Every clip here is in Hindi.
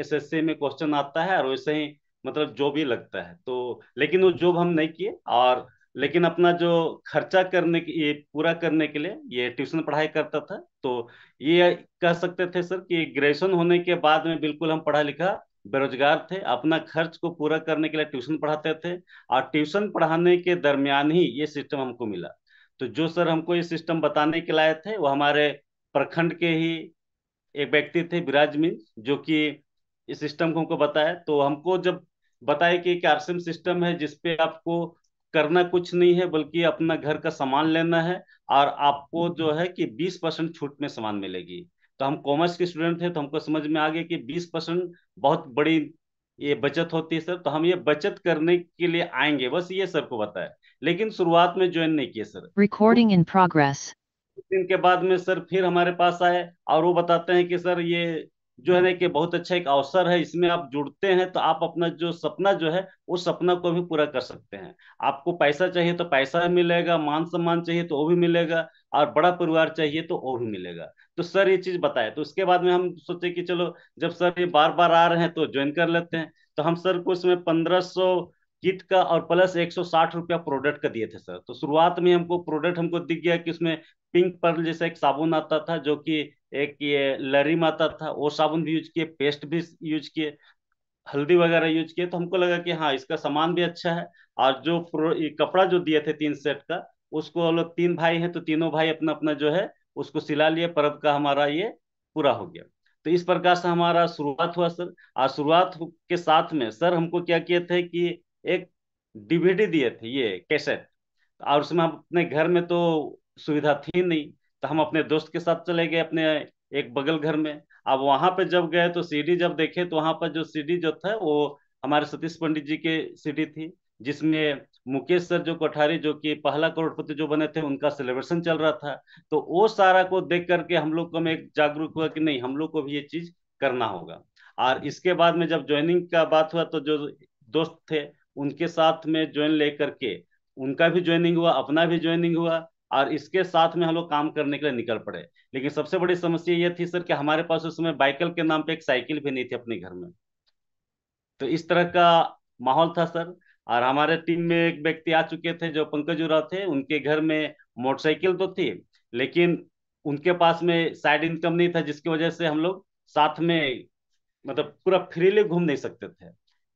एसएससी में क्वेश्चन आता है और वैसे ही मतलब जो भी लगता है तो लेकिन वो जॉब हम्म। हम नहीं किए और लेकिन अपना जो खर्चा करने के ये पूरा करने के लिए ये ट्यूशन पढ़ाई करता था तो ये कह सकते थे सर कि ग्रेजुएशन होने के बाद में बिल्कुल हम पढ़ा लिखा बेरोजगार थे अपना खर्च को पूरा करने के लिए ट्यूशन पढ़ाते थे और ट्यूशन पढ़ाने के दरमियान ही ये सिस्टम हमको मिला तो जो सर हमको ये सिस्टम बताने के लाए थे वो हमारे प्रखंड के ही एक व्यक्ति थे विराज मिंज जो कि इस सिस्टम को हमको बताया तो हमको जब बताए कि एक आरसीएम सिस्टम है जिसपे आपको करना कुछ नहीं है बल्कि अपना घर का सामान लेना है और आपको जो है कि 20 परसेंट छूट में सामान मिलेगी तो हम कॉमर्स के स्टूडेंट थे तो हमको समझ में आ गया कि 20 परसेंट बहुत बड़ी ये बचत होती है सर तो हम ये बचत करने के लिए आएंगे बस ये सर को बताया लेकिन शुरुआत में ज्वाइन नहीं किया सर रिकॉर्डिंग इन प्रोग्रेस दिन के बाद में सर फिर हमारे पास आए और वो बताते हैं कि सर ये जो है ना कि बहुत अच्छा एक अवसर है इसमें आप जुड़ते हैं तो आप अपना जो सपना जो है उस सपना को भी पूरा कर सकते हैं आपको पैसा चाहिए तो पैसा मिलेगा मान सम्मान चाहिए तो वो भी मिलेगा और बड़ा परिवार चाहिए तो वो भी मिलेगा तो सर ये चीज बताए तो उसके बाद में हम सोचे कि चलो जब सर ये बार बार आ रहे हैं तो ज्वाइन कर लेते हैं तो हम सर को उसमें पंद्रह किट का और प्लस एक सौ साठ रुपया प्रोडक्ट का दिए थे सर तो शुरुआत में हमको प्रोडक्ट हमको दिख गया कि उसमें पिंक पर्ल जैसा एक साबुन आता था जो कि एक ये लरीम आता था वो साबुन भी यूज किए पेस्ट भी यूज किए हल्दी वगैरह यूज किए तो हमको लगा कि हाँ इसका सामान भी अच्छा है और जो कपड़ा जो दिए थे तीन सेट का उसको हम लोग तीन भाई हैं तो तीनों भाई अपना अपना जो है उसको सिला लिए पर्व का हमारा ये पूरा हो गया तो इस प्रकार से हमारा शुरुआत हुआ सर और शुरुआत के साथ में सर हमको क्या किए थे कि एक डीवीडी दिए थे ये कैसेट और उसमें हम अपने घर में तो सुविधा थी नहीं तो हम अपने दोस्त के साथ चले गए अपने एक बगल घर में अब वहां पे जब गए तो सीडी जब देखे तो वहां पर जो सीडी जो था वो हमारे सतीश पंडित जी के सीडी थी जिसमें मुकेश सर जो कोठारी जो कि पहला करोड़पति जो बने थे उनका सेलिब्रेशन चल रहा था तो वो सारा को देख करके हम लोग को में एक जागरूक हुआ कि नहीं हम लोग को भी ये चीज करना होगा और इसके बाद में जब ज्वाइनिंग का बात हुआ तो जो दोस्त थे उनके साथ में ज्वाइन लेकर के उनका भी ज्वाइनिंग हुआ अपना भी ज्वाइनिंग हुआ और इसके साथ में हम लोग काम करने के लिए निकल पड़े लेकिन सबसे बड़ी समस्या ये थी सर कि हमारे पास उस समय बाइकल के नाम पे एक साइकिल भी नहीं थी अपने घर में तो इस तरह का माहौल था सर और हमारे टीम में एक व्यक्ति आ चुके थे जो पंकज उराव थे उनके घर में मोटरसाइकिल तो थी लेकिन उनके पास में साइड इनकम नहीं था जिसकी वजह से हम लोग साथ में मतलब पूरा फ्रीली घूम नहीं सकते थे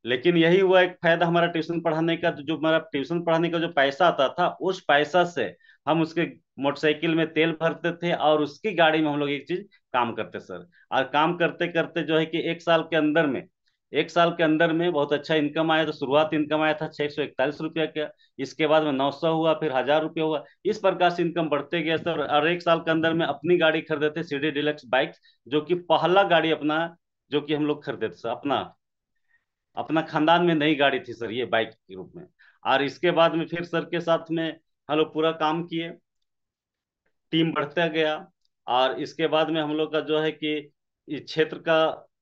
लेकिन यही हुआ एक फायदा हमारा ट्यूशन पढ़ाने का जो हमारा ट्यूशन पढ़ाने का जो पैसा आता था उस पैसा से हम उसके मोटरसाइकिल में तेल भरते थे और उसकी गाड़ी में हम लोग एक चीज काम करते सर और काम करते करते जो है कि एक साल के अंदर में एक साल के अंदर में बहुत अच्छा इनकम आया तो शुरुआत इनकम आया था छह सौ इकतालीस रुपया का इसके बाद में नौ सौ हुआ फिर हजार रुपया हुआ इस प्रकार से इनकम बढ़ते गया सर और एक साल के अंदर में अपनी गाड़ी खरीदे थे सीडी डिलक्स बाइक जो कि पहला गाड़ी अपना जो कि हम लोग खरीदे थे सर अपना अपना खानदान में नई गाड़ी थी सर ये बाइक के रूप में और इसके बाद में फिर सर के साथ में हम लोग पूरा काम किए टीम बढ़ता गया और इसके बाद में हम लोग का जो है कि क्षेत्र का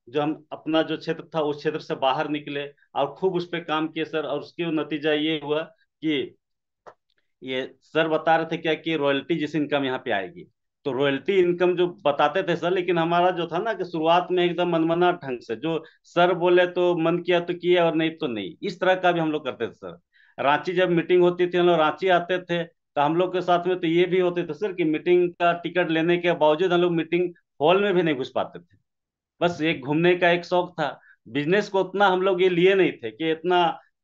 जो हम अपना जो क्षेत्र था उस क्षेत्र से बाहर निकले और खूब उस पर काम किए सर और उसके नतीजा ये हुआ कि ये सर बता रहे थे क्या कि रॉयल्टी जिस इनकम यहाँ पे आएगी तो रॉयल्टी इनकम जो बताते थे सर लेकिन हमारा जो था ना कि शुरुआत में एकदम मनमना ढंग से जो सर बोले तो मन किया तो किया और नहीं तो नहीं इस तरह का भी हम लोग करते थे सर रांची जब मीटिंग होती थी हम लोग रांची आते थे तो हम लोग के साथ में तो ये भी होते थे सर कि मीटिंग का टिकट लेने के बावजूद हम लोग मीटिंग हॉल में भी नहीं घुस पाते थे बस एक घूमने का एक शौक था बिजनेस को उतना हम लोग ये लिए नहीं थे कि इतना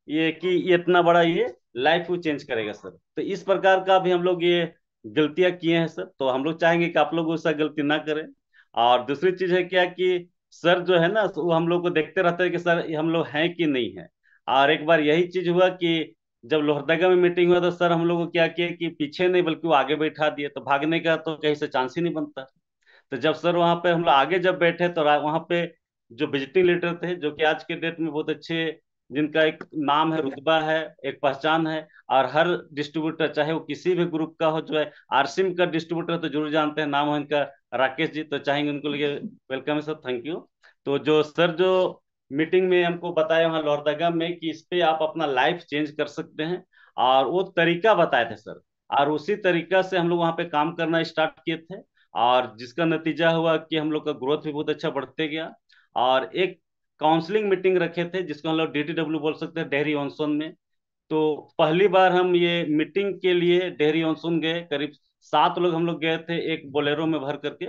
ये कि इतना बड़ा ये लाइफ को चेंज करेगा सर तो इस प्रकार का भी हम लोग ये गलतियां किए हैं सर तो हम लोग चाहेंगे कि आप लोग ऐसा गलती ना करें और दूसरी चीज है क्या कि सर जो है ना वो हम लोग को देखते रहते हैं कि सर हम लोग हैं कि नहीं है और एक बार यही चीज हुआ कि जब लोहरदगा में मीटिंग हुआ तो सर हम लोग को क्या किया कि पीछे नहीं बल्कि वो आगे बैठा दिए तो भागने का तो कहीं से चांस ही नहीं बनता तो जब सर वहाँ पे हम लोग आगे जब बैठे तो वहाँ पे जो विजिटिंग लीडर थे जो कि आज के डेट में बहुत अच्छे जिनका एक नाम है रुतबा है एक पहचान है और हर डिस्ट्रीब्यूटर चाहे वो किसी भी ग्रुप का हो जो है आरसीम का डिस्ट्रीब्यूटर तो जरूर जानते हैं नाम है इनका राकेश जी तो चाहेंगे उनको लिए वेलकम है सर थैंक यू तो जो सर जो मीटिंग में हमको बताया वहाँ लोहरदगा में कि इस पे आप अपना लाइफ चेंज कर सकते हैं और वो तरीका बताए थे सर और उसी तरीका से हम लोग वहाँ पे काम करना स्टार्ट किए थे और जिसका नतीजा हुआ कि हम लोग का ग्रोथ भी बहुत अच्छा बढ़ते गया और एक काउंसलिंग मीटिंग रखे थे जिसको हम लोग डी बोल सकते हैं डेहरी ऑनसोन में तो पहली बार हम ये मीटिंग के लिए डेहरी ऑनसोन गए करीब सात लोग हम लोग गए थे एक बोलेरो में भर करके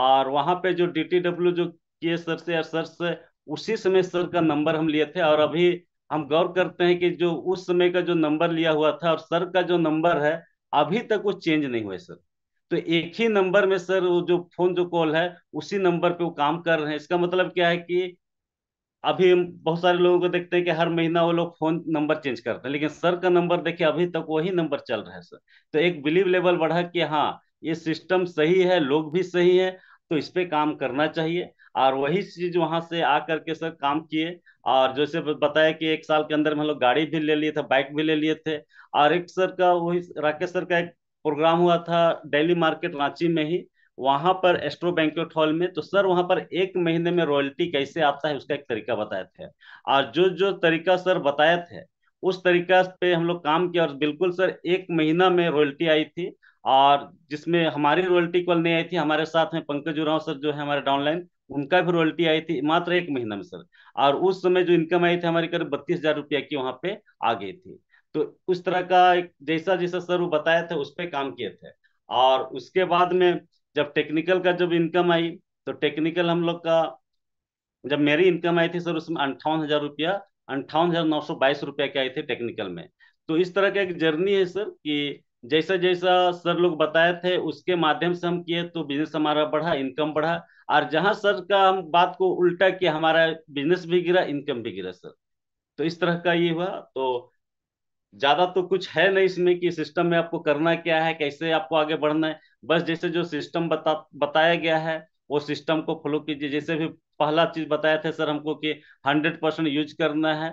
और वहाँ पे जो डी जो किए सर से और सर से उसी समय सर का नंबर हम लिए थे और अभी हम गौर करते हैं कि जो उस समय का जो नंबर लिया हुआ था और सर का जो नंबर है अभी तक वो चेंज नहीं हुए सर तो एक ही नंबर में सर वो जो फोन जो कॉल है उसी नंबर पे वो काम कर रहे हैं इसका मतलब क्या है कि अभी बहुत सारे लोगों को देखते हैं कि हर महीना वो लोग फोन नंबर चेंज करते हैं लेकिन सर का नंबर देखिए अभी तक वही नंबर चल रहा है सर तो एक बिलीव लेवल बढ़ा कि हाँ ये सिस्टम सही है लोग भी सही है तो इस पर काम करना चाहिए और वही चीज वहां से आ करके सर काम किए और जैसे बताया कि एक साल के अंदर में हम लोग गाड़ी भी ले लिए थे बाइक भी ले लिए थे और एक सर का वही राकेश सर का एक प्रोग्राम हुआ था डेली मार्केट रांची में ही वहां पर एस्ट्रो बैंकुएट हॉल में तो सर वहां पर एक महीने में रॉयल्टी कैसे आता है उसका एक तरीका बताए थे और जो जो तरीका सर बताए थे उस तरीका पे हम लोग काम किया और बिल्कुल सर एक महीना में रॉयल्टी आई थी और जिसमें हमारी रॉयल्टी कॉल नहीं आई थी हमारे साथ में पंकज उराव सर जो है हमारे डाउनलाइन उनका भी रॉयल्टी आई थी मात्र एक महीना में सर और उस समय जो इनकम आई थी हमारी करीब बत्तीस हजार रुपया की वहां पे आ गई थी तो उस तरह का एक जैसा जैसा सर वो बताया था उस पर काम किए थे और उसके बाद में जब टेक्निकल का जब इनकम आई तो टेक्निकल हम लोग का जब मेरी इनकम आई थी सर उसमें अंठावन हजार रुपया अंठावन हजार नौ सौ बाईस रुपया के आए थे टेक्निकल में तो इस तरह का एक जर्नी है सर कि जैसा जैसा सर लोग बताए थे उसके माध्यम से हम किए तो बिजनेस हमारा बढ़ा इनकम बढ़ा और जहां सर का हम बात को उल्टा किया हमारा बिजनेस भी गिरा इनकम भी गिरा सर तो इस तरह का ये हुआ तो ज्यादा तो कुछ है नहीं इसमें कि सिस्टम में आपको करना क्या है कैसे आपको आगे बढ़ना है बस जैसे जो सिस्टम बता बताया गया है वो सिस्टम को फॉलो कीजिए जैसे भी पहला चीज बताया था सर हमको कि हंड्रेड परसेंट यूज करना है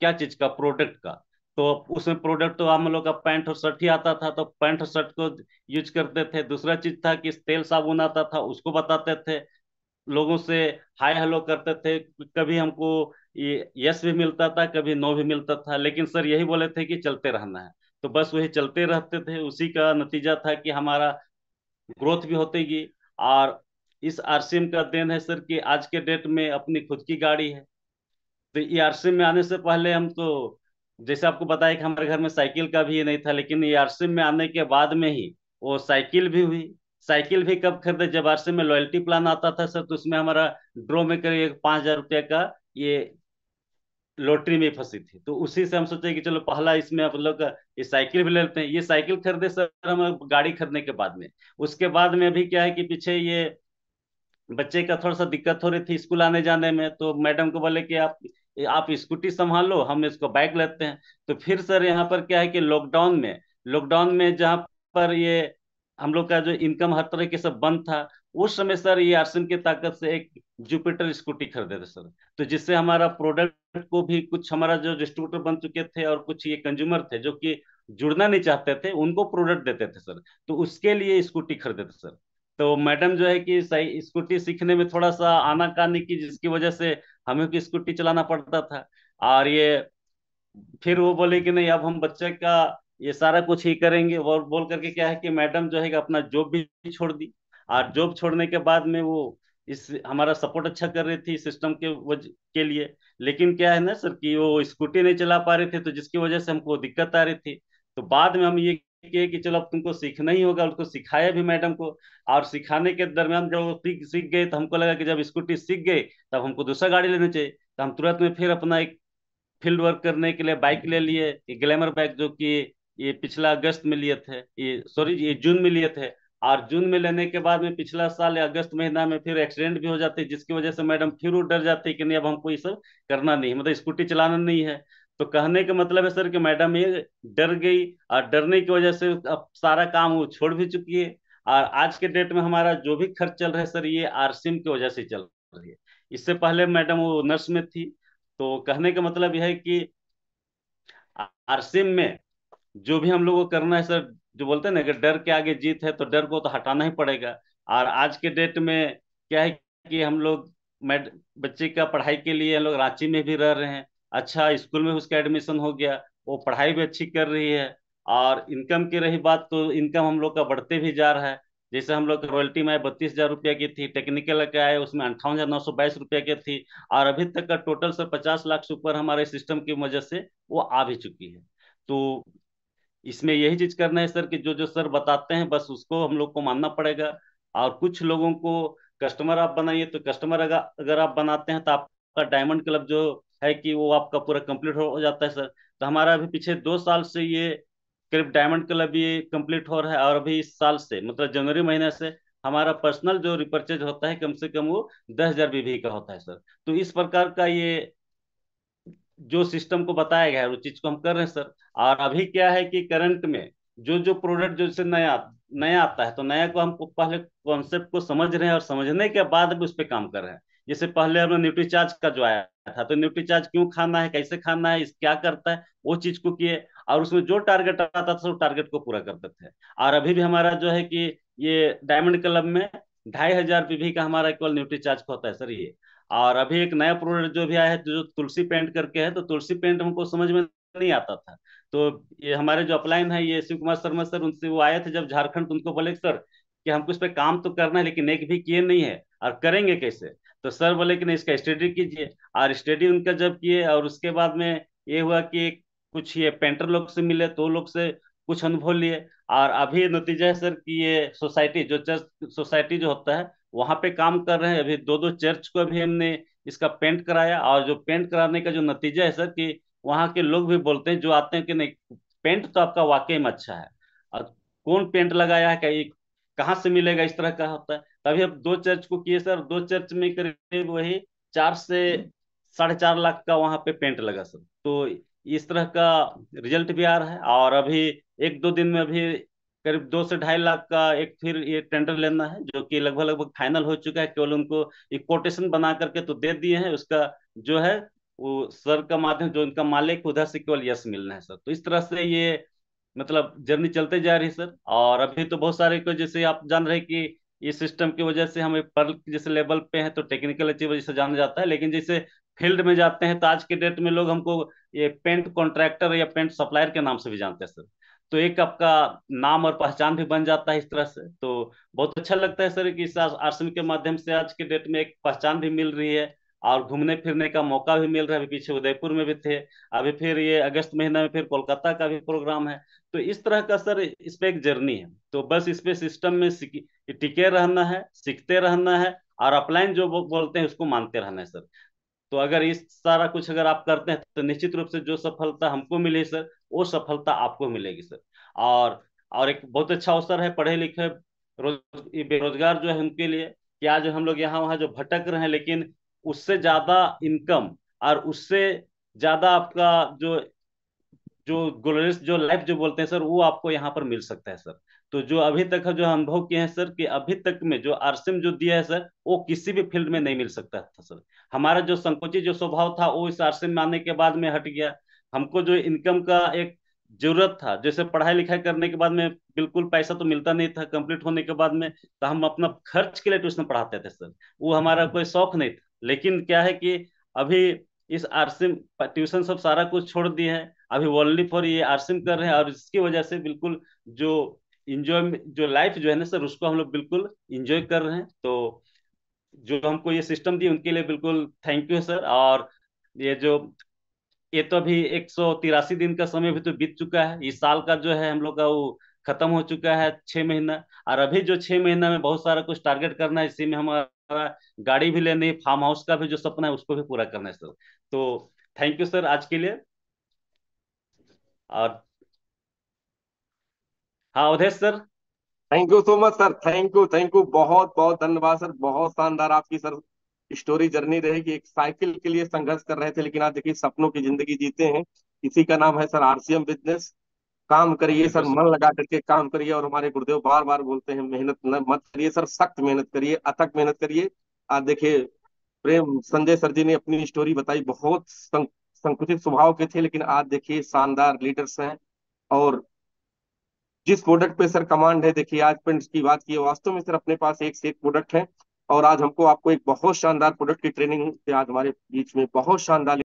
क्या चीज का प्रोडक्ट का तो उसमें प्रोडक्ट तो हम लोग का पैंट और शर्ट ही आता था तो पैंट और शर्ट को यूज करते थे दूसरा चीज था कि तेल साबुन आता था उसको बताते थे लोगों से हाय हेलो करते थे कभी हमको यस भी मिलता था कभी नो भी मिलता था लेकिन सर यही बोले थे कि चलते रहना है तो बस वही चलते रहते थे उसी का नतीजा था कि हमारा ग्रोथ भी होतेगी और इस आर का देन है सर कि आज के डेट में अपनी खुद की गाड़ी है तो ये आर में आने से पहले हम तो जैसे आपको बताया कि हमारे घर में साइकिल का भी नहीं था लेकिन ये आर में आने के बाद में ही वो साइकिल भी हुई साइकिल भी कब खरीदे जब आरसी में लॉयल्टी प्लान आता था सर तो उसमें हमारा ड्रॉ में करीब पांच हजार रुपये का ये लॉटरी में फंसी थी तो उसी से हम सोचे कि चलो पहला इसमें आप लोग ये साइकिल भी लेते हैं ये साइकिल खरीदे सर हम गाड़ी खरीदने के बाद में उसके बाद में अभी क्या है कि पीछे ये बच्चे का थोड़ा सा दिक्कत हो रही थी स्कूल आने जाने में तो मैडम को बोले कि आप आप स्कूटी संभालो हम इसको बाइक लेते हैं तो फिर सर यहाँ पर क्या है कि लॉकडाउन में लॉकडाउन में जहाँ पर ये हम लोग का जो इनकम हर तरह के सब बंद था उस समय सर ये आर्सन के ताकत से एक जुपिटर स्कूटी खरीदे थे सर तो जिससे हमारा प्रोडक्ट को भी कुछ हमारा जो डिस्ट्रीब्यूटर बन चुके थे और कुछ ये कंज्यूमर थे जो कि जुड़ना नहीं चाहते थे उनको प्रोडक्ट देते थे सर तो उसके लिए स्कूटी खरीदे थे सर तो मैडम जो है कि सही स्कूटी सीखने में थोड़ा सा आना कानी की जिसकी वजह से हमें भी स्कूटी चलाना पड़ता था और ये फिर वो बोले कि नहीं अब हम बच्चे का ये सारा कुछ ही करेंगे और बोल करके क्या है कि मैडम जो है अपना जॉब भी छोड़ दी और जॉब छोड़ने के बाद में वो इस हमारा सपोर्ट अच्छा कर रही थी सिस्टम के वज, के लिए लेकिन क्या है ना सर कि वो स्कूटी नहीं चला पा रहे थे तो जिसकी वजह से हमको दिक्कत आ रही थी तो बाद में हम ये किए कि चलो अब तुमको सीखना ही होगा उनको सिखाया भी मैडम को और सिखाने के दरमियान जब वो सीख सीख गए तो हमको लगा कि जब स्कूटी सीख गए तब हमको दूसरा गाड़ी लेना चाहिए तो हम तुरंत में फिर अपना एक फील्ड वर्क करने के लिए बाइक ले लिए ग्लैमर बाइक जो कि ये पिछला अगस्त में लिए थे ये सॉरी ये जून में लिए थे और जून में लेने के बाद में पिछला साल या अगस्त महीना में फिर एक्सीडेंट भी हो जाते हैं जिसकी वजह से मैडम फिर वो डर जाती कि नहीं अब हमको ये सब करना नहीं मतलब स्कूटी चलाना नहीं है तो कहने का मतलब है सर कि मैडम ये डर गई और डरने की वजह से अब सारा काम वो छोड़ भी चुकी है और आज के डेट में हमारा जो भी खर्च चल रहा है सर ये सिम की वजह से चल रही है इससे पहले मैडम वो नर्स में थी तो कहने का मतलब यह है कि सिम में जो भी हम लोग को करना है सर जो बोलते हैं ना कि डर के आगे जीत है तो डर को तो हटाना ही पड़ेगा और आज के डेट में क्या है कि हम लोग मैड बच्चे का पढ़ाई के लिए हम लोग रांची में भी रह रहे हैं अच्छा स्कूल में उसका एडमिशन हो गया वो पढ़ाई भी अच्छी कर रही है और इनकम की रही बात तो इनकम हम लोग का बढ़ते भी जा रहा है जैसे हम लोग रॉयल्टी में बत्तीस हजार रुपया की थी टेक्निकल का आए उसमें अंठावन हजार नौ सौ बाईस रुपया की थी और अभी तक का टोटल सर पचास लाख से ऊपर हमारे सिस्टम की वजह से वो आ भी चुकी है तो इसमें यही चीज करना है सर कि जो जो सर बताते हैं बस उसको हम लोग को मानना पड़ेगा और कुछ लोगों को कस्टमर आप बनाइए तो कस्टमर अगर अगर आप बनाते हैं तो आपका डायमंड क्लब जो है कि वो आपका पूरा कंप्लीट हो जाता है सर तो हमारा अभी पीछे दो साल से ये करीब डायमंड क्लब ये कंप्लीट हो रहा है और अभी इस साल से मतलब जनवरी महीने से हमारा पर्सनल जो रिपर्चेज होता है कम से कम वो दस हजार बीबी का होता है सर तो इस प्रकार का ये जो सिस्टम को बताया गया है उस चीज को हम कर रहे हैं सर और अभी क्या है कि करंट में जो जो प्रोडक्ट जो जैसे नया नया आता है तो नया को हम पहले कॉन्सेप्ट को समझ रहे हैं और समझने के बाद भी उस पर काम कर रहे हैं जैसे पहले हमने न्यूट्री चार्ज का जो आया था तो न्यूट्री चार्ज क्यों खाना है कैसे खाना है इस क्या करता है वो चीज को किए और उसमें जो टारगेट आता था वो टारगेट को पूरा करते थे और अभी भी हमारा जो है कि ये डायमंड क्लब में ढाई हजार पीवी का हमारा केवल न्यूट्री चार्ज होता है सर ये और अभी एक नया प्रोडक्ट जो भी आया है जो तुलसी पेंट करके है तो तुलसी पेंट हमको समझ में नहीं आता था तो ये हमारे जो अपलाइन है ये शिव कुमार शर्मा सर उनसे वो आए थे जब झारखंड तो उनको बोले सर कि हमको इस पर काम तो करना है लेकिन एक भी किए नहीं है और करेंगे कैसे तो सर बोले कि नहीं इसका स्टडी कीजिए और स्टडी उनका जब किए और उसके बाद में ये हुआ कि कुछ ये पेंटर लोग से मिले तो लोग से कुछ अनुभव लिए और अभी नतीजा है सर कि ये सोसाइटी जो चर्च सोसाइटी जो होता है वहां पे काम कर रहे हैं अभी दो दो चर्च को भी हमने इसका पेंट कराया और जो पेंट कराने का जो नतीजा है सर कि वहाँ के लोग भी बोलते हैं जो आते हैं कि नहीं पेंट तो आपका वाकई में अच्छा है और कौन पेंट लगाया है कहीं कहाँ से मिलेगा इस तरह का होता है तभी अब दो चर्च को किए सर दो चर्च में करीब वही चार से साढ़े चार लाख का वहाँ पे पेंट लगा सर तो इस तरह का रिजल्ट भी आ रहा है और अभी एक दो दिन में अभी करीब दो से ढाई लाख का एक फिर ये टेंडर लेना है जो कि लगभग लगभग फाइनल हो चुका है केवल उनको एक कोटेशन बना करके तो दे दिए हैं उसका जो है वो सर का माध्यम जो उनका मालिक उधर से केवल यस मिलना है सर तो इस तरह से ये मतलब जर्नी चलते जा रही है सर और अभी तो बहुत सारे को जैसे आप जान रहे कि ये सिस्टम की वजह से हम पर्ल जैसे लेवल पे हैं तो टेक्निकल अचीवर जैसे जाना जाता है लेकिन जैसे फील्ड में जाते हैं तो आज के डेट में लोग हमको ये पेंट कॉन्ट्रैक्टर या पेंट सप्लायर के नाम से भी जानते हैं सर तो एक आपका नाम और पहचान भी बन जाता है इस तरह से तो बहुत अच्छा लगता है सर कि इस आश्रम के माध्यम से आज के डेट में एक पहचान भी मिल रही है और घूमने फिरने का मौका भी मिल रहा है अभी पीछे उदयपुर में भी थे अभी फिर ये अगस्त महीना में फिर कोलकाता का भी प्रोग्राम है तो इस तरह का सर इस पर एक जर्नी है तो बस इस पे सिस्टम में टिके रहना है सीखते रहना है और अपलाइन जो बोलते हैं उसको मानते रहना है सर तो अगर इस सारा कुछ अगर आप करते हैं तो निश्चित रूप से जो सफलता हमको मिली सर वो सफलता आपको मिलेगी सर और और एक बहुत अच्छा अवसर है पढ़े लिखे रोज बेरोजगार जो है उनके लिए कि आज हम लोग यहाँ वहाँ जो भटक रहे हैं लेकिन उससे ज्यादा इनकम और उससे ज्यादा आपका जो जो गोलरिस जो लाइफ जो बोलते हैं सर वो आपको यहाँ पर मिल सकता है सर तो जो अभी तक जो अनुभव किए हैं सर कि अभी तक में जो आरसीएम जो दिया है सर वो किसी भी फील्ड में नहीं मिल सकता था सर हमारा जो संकोचित जो स्वभाव था वो इस आरसीएम में आने के बाद में हट गया हमको जो इनकम का एक जरूरत था जैसे पढ़ाई लिखाई करने के बाद में बिल्कुल पैसा तो मिलता नहीं था कंप्लीट होने के बाद में तो हम अपना खर्च के लिए ट्यूशन पढ़ाते थे सर वो हमारा कोई शौक नहीं था लेकिन क्या है कि अभी इस आरसीम ट्यूशन सब सारा कुछ छोड़ दिए हैं अभी ओनली फॉर ये आरसीम कर रहे हैं और इसकी वजह से बिल्कुल जो इंजॉय जो लाइफ जो है ना सर उसको हम लोग बिल्कुल इंजॉय कर रहे हैं तो जो हमको ये सिस्टम दी उनके लिए बिल्कुल थैंक यू सर और ये जो ये तो अभी एक दिन का समय भी तो बीत चुका है इस साल का जो है हम लोग का वो खत्म हो चुका है छह महीना और अभी जो छह महीना में बहुत सारा कुछ टारगेट करना है इसी में हमारा गाड़ी भी लेनी है फार्म हाउस का भी जो सपना है उसको भी पूरा करना है सर तो थैंक यू सर आज के लिए और हाँ Avdhesh sir thank you so much sir thank you thank you बहुत बहुत धन्यवाद सर बहुत शानदार आपकी सर स्टोरी जर्नी रहेगी कि एक साइकिल के लिए संघर्ष कर रहे थे लेकिन आज देखिए सपनों की जिंदगी जीते हैं इसी का नाम है सर आरसीएम बिजनेस काम करिए सर मन लगा करके काम करिए और हमारे गुरुदेव बार बार बोलते हैं मेहनत मत करिए सर सख्त मेहनत करिए अथक मेहनत करिए आज देखिए प्रेम संजय सर जी ने अपनी स्टोरी बताई बहुत संकुचित स्वभाव के थे लेकिन आज देखिए शानदार लीडर्स हैं और जिस प्रोडक्ट पे सर कमांड है देखिए आज प्रिंट्स की बात की वास्तव में सर अपने पास एक से एक प्रोडक्ट है और आज हमको आपको एक बहुत शानदार प्रोडक्ट की ट्रेनिंग आज हमारे बीच में बहुत शानदार